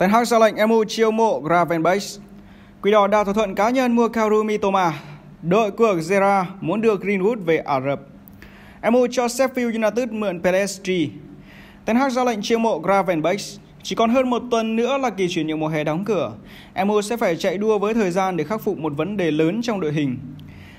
Ten Hag ra lệnh MU chiêu mộ Gravenberch. Quỹ đỏ đạt thỏa thuận cá nhân mua Kaoru Mitoma. Đội của Zera muốn đưa Greenwood về Ả Rập. MU cho Sheffield United mượn PSG. Ten Hag ra lệnh chiêu mộ Gravenberch. Chỉ còn hơn một tuần nữa là kỳ chuyển nhượng mùa hè đóng cửa. MU sẽ phải chạy đua với thời gian để khắc phục một vấn đề lớn trong đội hình.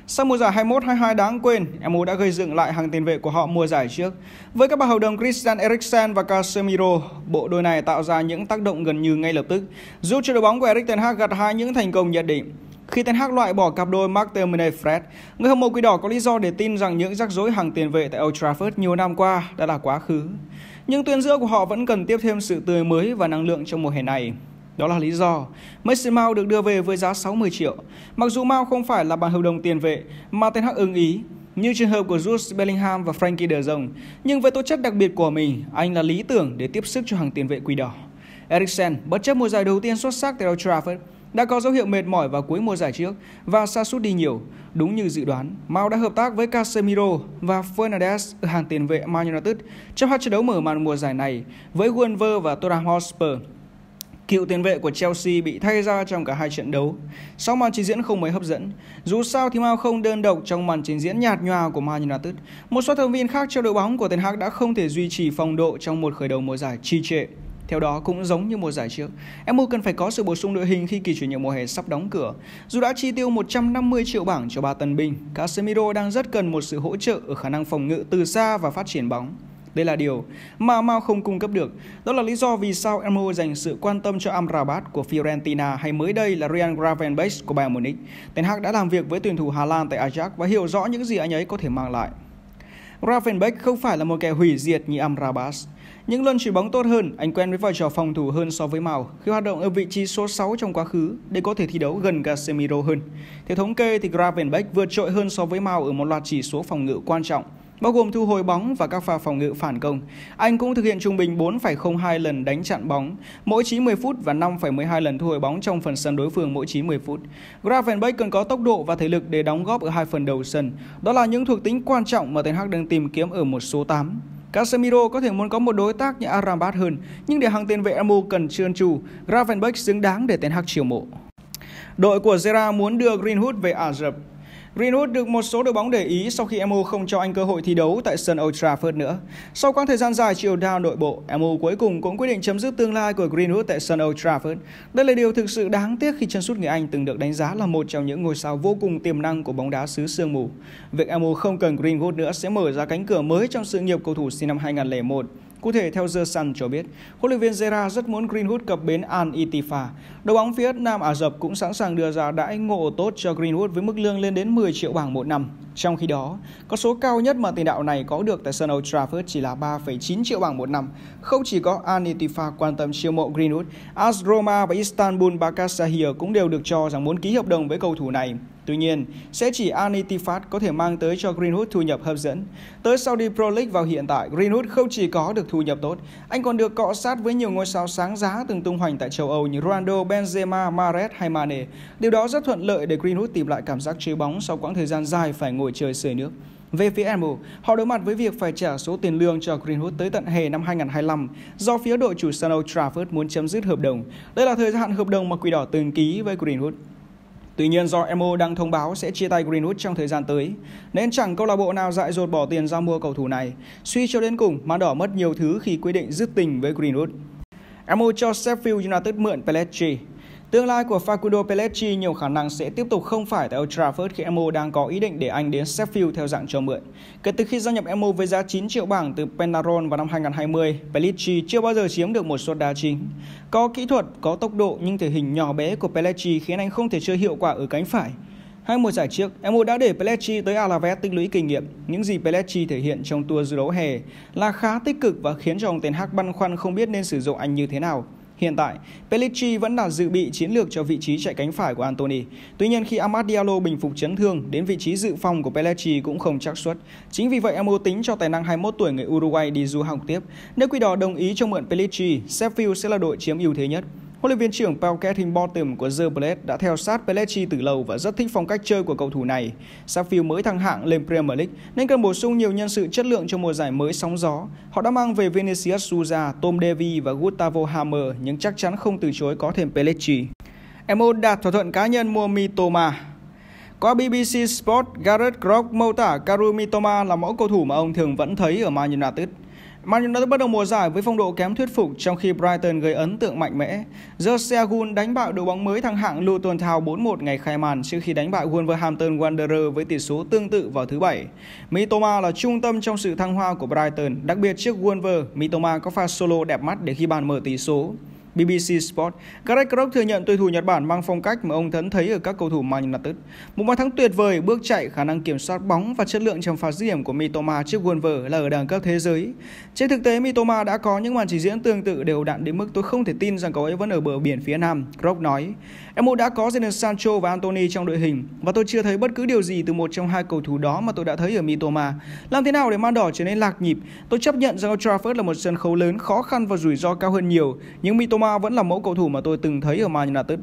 Sau mùa giải 21-22 đáng quên, MU đã gây dựng lại hàng tiền vệ của họ mùa giải trước. Với các bạn hậu đồng Christian Eriksen và Casemiro, bộ đôi này tạo ra những tác động gần như ngay lập tức, giúp cho đội bóng của Erik Ten Hag gặt hái những thành công nhất định. Khi Ten Hag loại bỏ cặp đôi McTominay Fred, người hâm mộ quỷ đỏ có lý do để tin rằng những rắc rối hàng tiền vệ tại Old Trafford nhiều năm qua đã là quá khứ. Nhưng tuyến giữa của họ vẫn cần tiếp thêm sự tươi mới và năng lượng trong mùa hè này. Đó là lý do Messi Mount được đưa về với giá 60 triệu. Mặc dù Mount không phải là bản hợp đồng tiền vệ mà Ten Hag ưng ý, như trường hợp của Jude Bellingham và Frankie De Jong, nhưng với tố chất đặc biệt của mình, anh là lý tưởng để tiếp sức cho hàng tiền vệ quỷ đỏ. Eriksen, bất chấp mùa giải đầu tiên xuất sắc tại Old Trafford, đã có dấu hiệu mệt mỏi vào cuối mùa giải trước và sa sút đi nhiều. Đúng như dự đoán, Mao đã hợp tác với Casemiro và Fernandes ở hàng tiền vệ Man United trong hai trận đấu mở màn mùa giải này với Wolver và Tottenham Hotspur. Cựu tiền vệ của Chelsea bị thay ra trong cả hai trận đấu. Sau màn trình diễn không mấy hấp dẫn, dù sao thì Mao không đơn độc trong màn trình diễn nhạt nhòa của Man United. Một số thành viên khác trong đội bóng của Ten Hag đã không thể duy trì phong độ trong một khởi đầu mùa giải trì trệ. Theo đó cũng giống như mùa giải trước, MU cần phải có sự bổ sung đội hình khi kỳ chuyển nhượng mùa hè sắp đóng cửa. Dù đã chi tiêu 150 triệu bảng cho ba tân binh, Casemiro đang rất cần một sự hỗ trợ ở khả năng phòng ngự từ xa và phát triển bóng. Đây là điều mà Mao không cung cấp được. Đó là lý do vì sao MU dành sự quan tâm cho Amrabat của Fiorentina hay mới đây là Ryan Gravenberch của Bayern Munich. Ten Hag đã làm việc với tuyển thủ Hà Lan tại Ajax và hiểu rõ những gì anh ấy có thể mang lại. Gravenberch không phải là một kẻ hủy diệt như Amrabat. Những lần chuyền bóng tốt hơn, anh quen với vai trò phòng thủ hơn so với Mao khi hoạt động ở vị trí số 6 trong quá khứ để có thể thi đấu gần Casemiro hơn. Theo thống kê thì Gravenberch vượt trội hơn so với Mao ở một loạt chỉ số phòng ngự quan trọng – bao gồm thu hồi bóng và các pha phòng ngự phản công. Anh cũng thực hiện trung bình 4,02 lần đánh chặn bóng mỗi 90 phút và 5,12 lần thu hồi bóng trong phần sân đối phương mỗi 90 phút. Gravenberg cần có tốc độ và thể lực để đóng góp ở hai phần đầu sân. Đó là những thuộc tính quan trọng mà Ten Hag đang tìm kiếm ở một số 8. Casemiro có thể muốn có một đối tác như Arambat hơn, nhưng để hàng tiền vệ MU cần trơn tru, Gravenberg xứng đáng để Ten Hag chiều mộ. Đội của Zera muốn đưa Greenwood về Ả Rập Greenwood được một số đội bóng để ý sau khi MU không cho anh cơ hội thi đấu tại sân Old Trafford nữa. Sau quãng thời gian dài chiều down nội bộ, MU cuối cùng cũng quyết định chấm dứt tương lai của Greenwood tại sân Old Trafford. Đây là điều thực sự đáng tiếc khi chân sút người Anh từng được đánh giá là một trong những ngôi sao vô cùng tiềm năng của bóng đá xứ sương mù. Việc MU không cần Greenwood nữa sẽ mở ra cánh cửa mới trong sự nghiệp cầu thủ sinh năm 2001. Cụ thể, theo The Sun cho biết, huấn luyện viên Zera rất muốn Greenwood cập bến Al Itifa. Đội bóng phía Nam Ả Rập cũng sẵn sàng đưa ra đãi ngộ tốt cho Greenwood với mức lương lên đến 10 triệu bảng mỗi năm. Trong khi đó, con số cao nhất mà tiền đạo này có được tại sân Old Trafford chỉ là 3,9 triệu bảng một năm. Không chỉ có Anitifa quan tâm chiêu mộ Greenwood, AS Roma và Istanbul Bakasahir cũng đều được cho rằng muốn ký hợp đồng với cầu thủ này. Tuy nhiên, sẽ chỉ Anitifat có thể mang tới cho Greenwood thu nhập hấp dẫn. Tới Saudi Pro League vào hiện tại, Greenwood không chỉ có được thu nhập tốt, anh còn được cọ sát với nhiều ngôi sao sáng giá từng tung hoành tại châu Âu như Ronaldo, Benzema, Mahrez hay Mane. Điều đó rất thuận lợi để Greenwood tìm lại cảm giác chơi bóng sau quãng thời gian dài phải ngồi ngồi chơi sưởi nước. Về phía Admiral, họ đối mặt với việc phải trả số tiền lương cho Greenwood tới tận hè năm 2025 do phía đội chủ sân Old Trafford muốn chấm dứt hợp đồng. Đây là thời gian hợp đồng mà Quỷ Đỏ từng ký với Greenwood. Tuy nhiên do Emo đang thông báo sẽ chia tay Greenwood trong thời gian tới, nên chẳng câu lạc bộ nào dại dột bỏ tiền ra mua cầu thủ này. Suy cho đến cùng, Man Đỏ mất nhiều thứ khi quyết định dứt tình với Greenwood. Emo cho Sheffield United mượn Pellegrini Tương lai của Facundo Pellegrini nhiều khả năng sẽ tiếp tục không phải tại Old Trafford khi MU đang có ý định để anh đến Sheffield theo dạng cho mượn. Kể từ khi gia nhập MU với giá 9 triệu bảng từ Penarol vào năm 2020, Pellegrini chưa bao giờ chiếm được một suất đá chính. Có kỹ thuật, có tốc độ nhưng thể hình nhỏ bé của Pellegrini khiến anh không thể chơi hiệu quả ở cánh phải. Hai mùa giải trước, MU đã để Pellegrini tới Alaves tích lũy kinh nghiệm. Những gì Pellegrini thể hiện trong tour dự đấu hè là khá tích cực và khiến cho ông Ten Hag băn khoăn không biết nên sử dụng anh như thế nào. Hiện tại, Pellici vẫn là dự bị chiến lược cho vị trí chạy cánh phải của Anthony. Tuy nhiên khi Amad Diallo bình phục chấn thương, đến vị trí dự phòng của Pellici cũng không chắc suất. Chính vì vậy MU tính cho tài năng 21 tuổi người Uruguay đi du học tiếp. Nếu Quỷ Đỏ đồng ý cho mượn Pellici, Sheffield sẽ là đội chiếm ưu thế nhất. Huấn luyện viên trưởng Paul Bottom của The Blade đã theo sát Pellegrini từ lâu và rất thích phong cách chơi của cầu thủ này. Sheffield mới thăng hạng lên Premier League nên cần bổ sung nhiều nhân sự chất lượng cho mùa giải mới sóng gió. Họ đã mang về Vinicius Souza, Tom Devi và Gustavo Hammer nhưng chắc chắn không từ chối có thêm Pellegrini. MU đạt thỏa thuận cá nhân mua Mitoma qua BBC Sport, Gareth Grock mô tả Karu Mitoma là mẫu cầu thủ mà ông thường vẫn thấy ở Man United. Man United bắt đầu mùa giải với phong độ kém thuyết phục trong khi Brighton gây ấn tượng mạnh mẽ. Jose đánh bại đội bóng mới thăng hạng Luton Town 4-1 ngày khai màn trước khi đánh bại Wolverhampton Wanderers với tỷ số tương tự vào thứ Bảy. Mitoma là trung tâm trong sự thăng hoa của Brighton, đặc biệt trước Wolver, Mitoma có pha solo đẹp mắt để ghi bàn mở tỷ số. BBC Sport, Gareth Crook thừa nhận tuyển thủ Nhật Bản mang phong cách mà ông thẫn thấy ở các cầu thủ Man United. Một bàn thắng tuyệt vời, bước chạy, khả năng kiểm soát bóng và chất lượng trong phạt dứt điểm của Mitoma trước Wolver là ở đẳng cấp thế giới. Trên thực tế, Mitoma đã có những màn trình diễn tương tự đều đặn đến mức tôi không thể tin rằng cậu ấy vẫn ở bờ biển phía Nam, Crook nói. Em đã có Jadon Sancho và Anthony trong đội hình và tôi chưa thấy bất cứ điều gì từ một trong hai cầu thủ đó mà tôi đã thấy ở Mitoma. Làm thế nào để Man Đỏ trở nên lạc nhịp? Tôi chấp nhận rằng Old Trafford là một sân khấu lớn, khó khăn và rủi ro cao hơn nhiều, nhưng Mitoma Roma vẫn là mẫu cầu thủ mà tôi từng thấy ở Man United